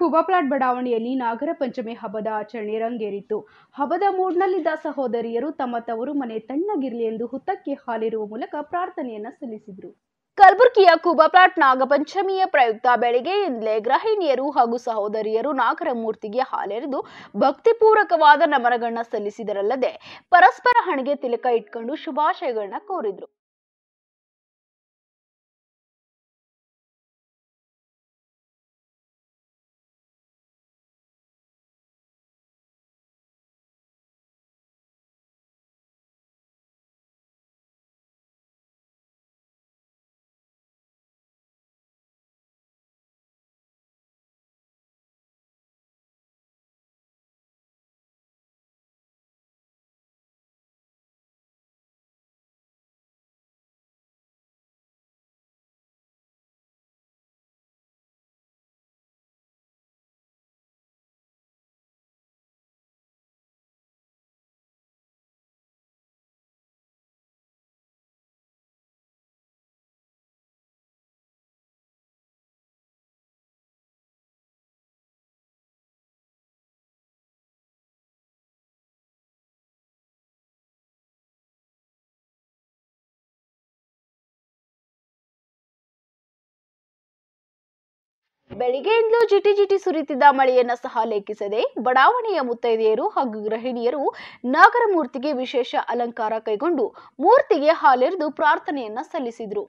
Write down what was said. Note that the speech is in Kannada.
ಕುಬಾಪ್ಲಾಟ್ ಬಡಾವಣೆಯಲ್ಲಿ ನಾಗರ ಪಂಚಮಿ ಹಬ್ಬದ ಆಚರಣೆ ರಂಗೇರಿತ್ತು ಹಬ್ಬದ ಮೂಡ್ನಲ್ಲಿದ್ದ ಸಹೋದರಿಯರು ತಮ್ಮ ತವರು ಮನೆ ತಣ್ಣಗಿರಲಿ ಎಂದು ಹುತ್ತಕ್ಕೆ ಹಾಲಿರುವ ಮೂಲಕ ಪ್ರಾರ್ಥನೆಯನ್ನ ಸಲ್ಲಿಸಿದರು ಕಲಬುರಗಿಯ ಕುಬಾಪ್ಲಾಟ್ ನಾಗಪಂಚಮಿಯ ಪ್ರಯುಕ್ತ ಬೆಳಗ್ಗೆಯಿಂದಲೇ ಗೃಹಿಣಿಯರು ಹಾಗೂ ಸಹೋದರಿಯರು ನಾಗರ ಮೂರ್ತಿಗೆ ಹಾಲೆರೆದು ಭಕ್ತಿಪೂರ್ವಕವಾದ ನಮನಗಳನ್ನ ಸಲ್ಲಿಸಿದರಲ್ಲದೆ ಪರಸ್ಪರ ಹಣೆಗೆ ತಿಲಕ ಇಟ್ಕೊಂಡು ಶುಭಾಶಯಗಳನ್ನ ಕೋರಿದ್ರು ಬೆಳಿಗ್ಗೆಯಿಂದಲೂ ಜಿಟಿ ಜಿಟಿ ಸುರಿತಿದ್ದ ಮಳೆಯನ್ನ ಸಹ ಲೇಖಿಸದೆ ಬಡಾವಣೆಯ ಮುತ್ತೈದೆಯರು ಹಾಗೂ ಗೃಹಿಣಿಯರು ನಾಗರ ಮೂರ್ತಿಗೆ ವಿಶೇಷ ಅಲಂಕಾರ ಕೈಗೊಂಡು ಮೂರ್ತಿಗೆ ಹಾಲೆರೆದು ಪ್ರಾರ್ಥನೆಯನ್ನ ಸಲ್ಲಿಸಿದ್ರು